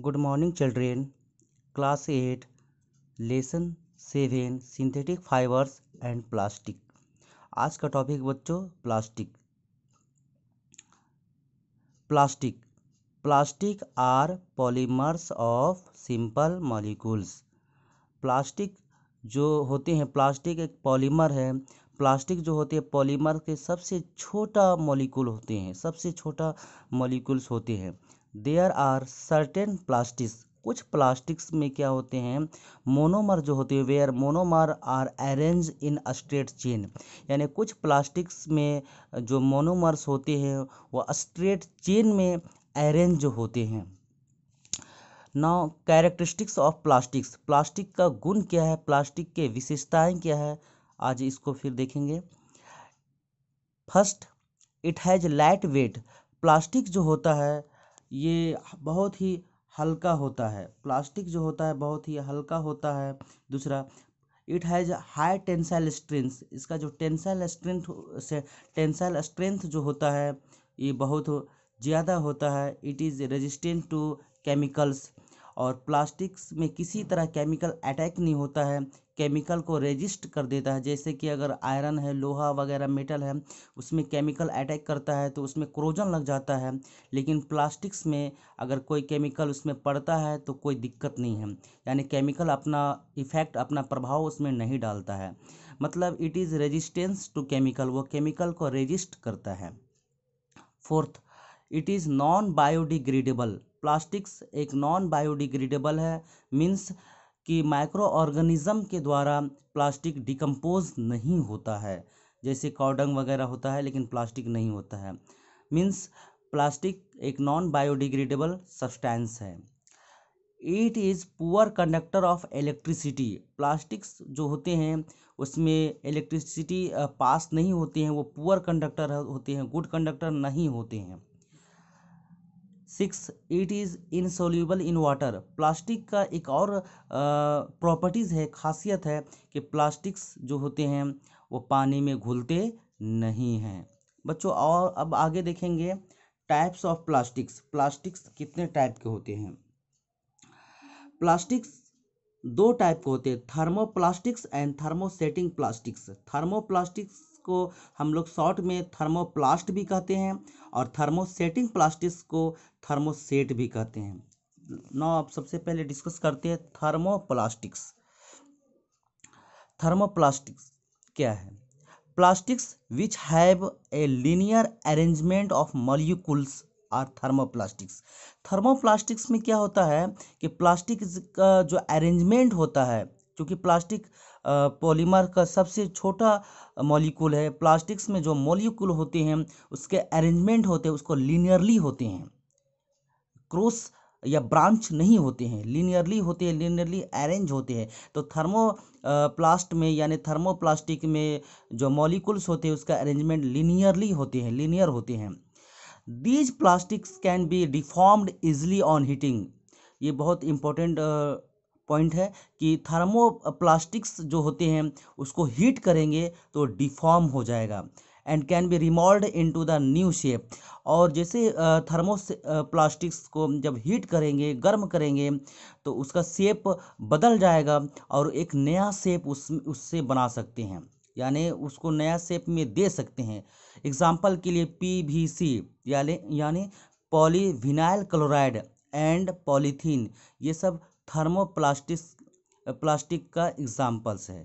good morning children class eight lesson seven synthetic fibres and plastic आज का topic बच्चों plastic plastic plastic are polymers of simple molecules plastic जो होते हैं plastic एक polymer है प्लास्टिक जो होते हैं पॉलीमर के सबसे छोटा मॉलिक्यूल होते हैं सबसे छोटा मॉलिक्यूल्स होते हैं देयर आर सर्टेन प्लास्टिक्स कुछ प्लास्टिक्स में क्या होते हैं मोनोमर जो होते हैं where monomer are arrange in straight chain यानी कुछ प्लास्टिक्स में जो मोनोमर्स होते हैं वह स्ट्रेट चेन में अरेंज होते हैं now characteristics of plastics plastic का गुण क्या है प्लास्टिक के विशेषताएं क्या है आज इसको फिर देखेंगे first it has light weight plastic जो होता है ये बहुत ही हल्का होता है प्लास्टिक जो होता है बहुत ही हल्का होता है दूसरा it has high tensile strength इसका जो टेंसाइल स्ट्रेंथ से टेंसाइल स्ट्रेंथ जो होता है ये बहुत ज़्यादा होता है it is resistant to chemicals और प्लास्टिक्स में किसी तरह केमिकल अटैक नहीं होता है केमिकल को रेजिस्ट कर देता है जैसे कि अगर आयरन है लोहा वगैरह मेटल है उसमें केमिकल अटैक करता है तो उसमें क्रोजन लग जाता है लेकिन प्लास्टिक्स में अगर कोई केमिकल उसमें पड़ता है तो कोई दिक्कत नहीं है यानी केमिकल अपना इफ़ेक्ट अपना प्रभाव उसमें नहीं डालता है मतलब it is resistance to chemical वो केमिकल को रेजिस्ट करता है fourth it is non biodegradable plastics एक नॉन बायोडिग्रेडेबल है मीन्स कि माइक्रो ऑर्गेनिज्म के द्वारा प्लास्टिक डिकम्पोज नहीं होता है जैसे कॉडंग वगैरह होता है लेकिन प्लास्टिक नहीं होता है मीन्स प्लास्टिक एक नॉन बायोडिग्रेडेबल सब्सटेंस है it is poor conductor of electricity plastics जो होते हैं उसमें इलेक्ट्रिसिटी पास नहीं होते हैं वो पुअर कंडक्टर होते हैं गुड कंडक्टर नहीं होते हैं six it is insoluble in water plastic का एक और प्रॉपर्टीज़ है खासियत है कि प्लास्टिक्स जो होते हैं वो पानी में घुलते नहीं हैं बच्चों और अब आगे देखेंगे टाइप्स ऑफ प्लास्टिक्स प्लास्टिक्स कितने टाइप के होते हैं प्लास्टिक्स दो टाइप के होते हैं thermoplastics and thermosetting plastics thermoplastics को हम लोग शॉर्ट में थर्मोप्लास्ट भी कहते हैं और थर्मोसेटिंग प्लास्टिक्स को थर्मोसेट भी कहते हैं नौ अब सबसे पहले डिस्कस करते हैं थर्मोप्लास्टिक्स थर्मोप्लास्टिक्स क्या है plastics which have a linear arrangement of molecules are thermoplastics thermoplastics में क्या होता है कि प्लास्टिक का जो अरेंजमेंट होता है क्योंकि प्लास्टिक पॉलीमर का सबसे छोटा मॉलिक्यूल है प्लास्टिक्स में जो मॉलिक्यूल होते हैं उसके अरेंजमेंट होते हैं उसको लीनियरली होते हैं क्रॉस या ब्रांच नहीं होते हैं लीनियरली होते हैं लीनियरली अरेंज होते हैं तो थर्मो प्लास्ट में यानी थर्मोप्लास्टिक में जो मॉलिक्यूल्स होते हैं उसका अरेंजमेंट लीनियरली होते हैं लीनियर होते हैं these plastics can be deformed easily on heating ये बहुत इंपॉर्टेंट पॉइंट है कि थर्मोप्लास्टिक्स जो होते हैं उसको हीट करेंगे तो डिफॉर्म हो जाएगा and can be remould into the new shape और जैसे थर्मो प्लास्टिक्स को जब हीट करेंगे गर्म करेंगे तो उसका शेप बदल जाएगा और एक नया शेप उस उससे बना सकते हैं यानी उसको नया शेप में दे सकते हैं एग्जाम्पल के लिए पी वी सी यानी पॉलीविनाइल क्लोराइड एंड पॉलीथीन ये सब थर्मोप्लास्टिक प्लास्टिक का एग्जाम्पल्स है